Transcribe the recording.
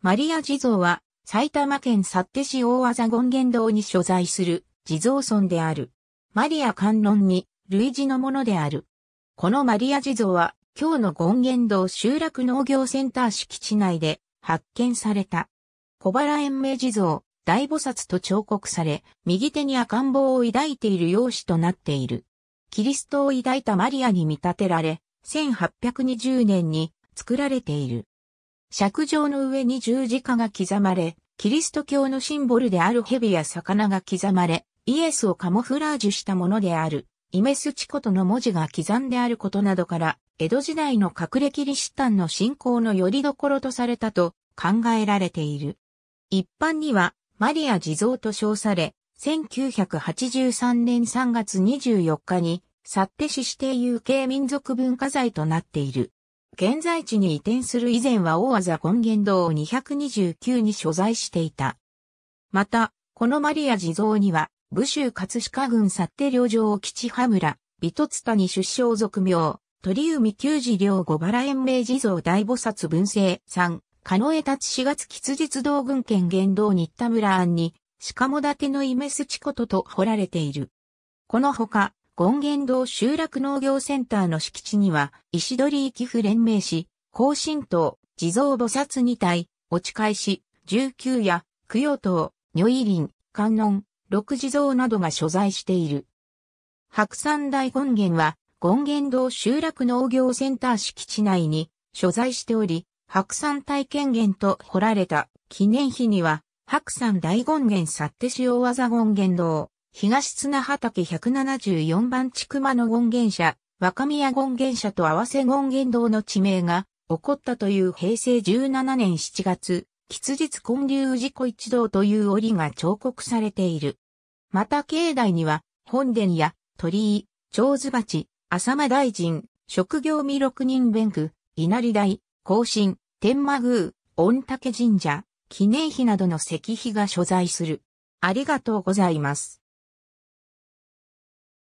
マリア地蔵は埼玉県幸手市大和権現堂に所在する地蔵村である。マリア観音に類似のものである。このマリア地蔵は今日の権現堂集落農業センター敷地内で発見された。小原延命地蔵、大菩薩と彫刻され、右手に赤ん坊を抱いている容姿となっている。キリストを抱いたマリアに見立てられ、1820年に作られている。尺状の上に十字架が刻まれ、キリスト教のシンボルである蛇や魚が刻まれ、イエスをカモフラージュしたものである、イメスチコとの文字が刻んであることなどから、江戸時代の隠れキリシタンの信仰の拠り所とされたと考えられている。一般には、マリア地蔵と称され、1983年3月24日に、って死指定有形民族文化財となっている。現在地に移転する以前は大技根源堂229に所在していた。また、このマリア地蔵には、武州葛飾郡薩手領城吉羽村、美突谷出生俗名、鳥海九次領五原延命地蔵大菩薩文政三、加納江達四月吉日道軍県原道新田村庵に、鹿も立のイメスチコトと彫られている。この他、権現堂集落農業センターの敷地には、石鳥駅府連名し、高神道、地蔵菩薩二体、落ち返し、十九夜、供養塔、如意林、観音、六地蔵などが所在している。白山大権現は、権現堂集落農業センター敷地内に所在しており、白山体験現と掘られた記念碑には、白山大権現去って塩技権現堂、東砂畑174番地熊の権現社、若宮権現社と合わせ権現堂の地名が起こったという平成17年7月、吉日建立氏子一堂という折が彫刻されている。また境内には、本殿や鳥居、長津鉢、浅間大臣、職業未六人弁区、稲荷台、甲信、天満宮、御嶽神社、記念碑などの石碑が所在する。ありがとうございます。